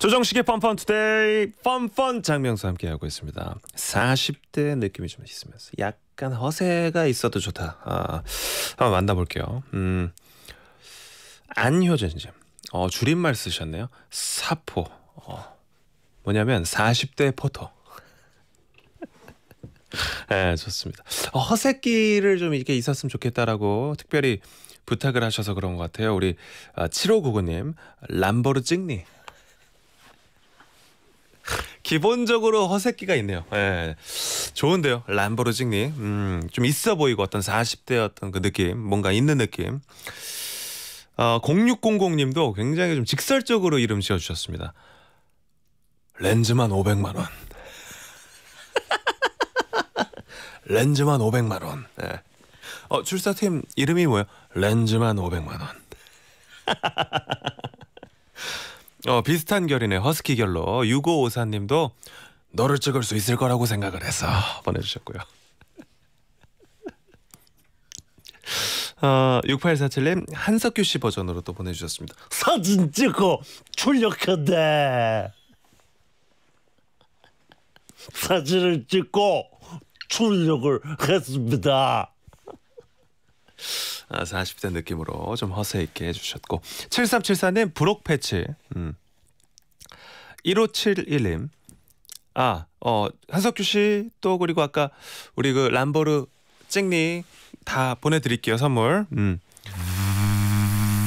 조정식의 펀펀 투데이 펀펀 장명수 함께하고 있습니다. 40대 느낌이 좀 있으면서 약간 허세가 있어도 좋다. 아, 한번 만나볼게요. 음, 안효진님 어, 줄임말 쓰셨네요. 사포 어, 뭐냐면 40대 포터 네, 좋습니다. 어, 허세끼를 좀 이렇게 있었으면 좋겠다라고 특별히 부탁을 하셔서 그런 것 같아요. 우리 어, 아, 7599님 람보르 찍니 기본적으로 허세끼가 있네요. 예. 좋은데요. 람보르지니. 음, 좀 있어 보이고 어떤 40대 어떤 그 느낌, 뭔가 있는 느낌. 어, 0600 님도 굉장히 좀 직설적으로 이름 지어 주셨습니다. 렌즈만 500만 원. 렌즈만 500만 원. 예. 어, 출사팀 이름이 뭐예요? 렌즈만 500만 원. 어, 비슷한 결이네 허스키 결로 6554님도 너를 찍을 수 있을 거라고 생각을 해서 보내주셨고요. 어, 6847님 한석규 씨 버전으로 또 보내주셨습니다. 사진 찍고 출력한대. 사진을 찍고 출력을 했습니다. 40대 아, 느낌으로 좀 허세 있게 해주셨고 7374님 브록 패치 음. 1571님 아, 어, 한석규 씨 또 그리고 아까 우리 그 람보르 찍니 다 보내드릴게요 선물. 음.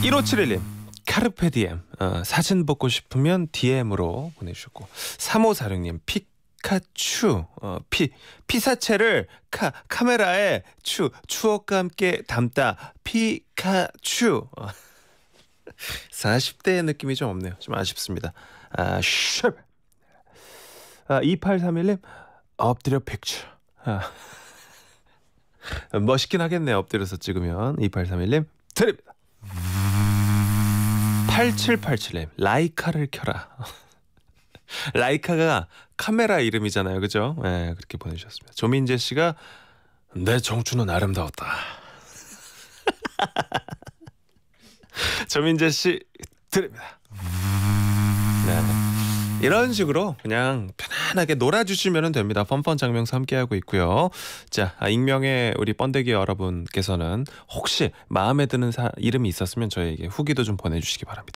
1571님 카르페 디엠 어, 사진 보고 싶으면 DM으로 보내주셨고 3546님 픽 피카츄 어, 피 피사체를 카 카메라에 추 추억과 함께 담다 피카츄 40대의 어, 느낌이 좀 없네요 좀 아쉽습니다 아아 2831님 아, 엎드려 픽처 아, 멋있긴 하겠네요 엎드려서 찍으면 2831님 드립니다 8787님 라이카를 켜라 라이카가 카메라 이름이잖아요, 그죠? 네, 그렇게 보내주셨습니다. 조민재 씨가 내 정춘은 아름다웠다. 조민재 씨 드립니다. 네. 이런 식으로 그냥 편안하게 놀아주시면 됩니다. 펀펀 장명사 함께하고 있고요. 자, 아, 익명의 우리 번데기 여러분께서는 혹시 마음에 드는 사, 이름이 있었으면 저희에게 후기도 좀 보내주시기 바랍니다.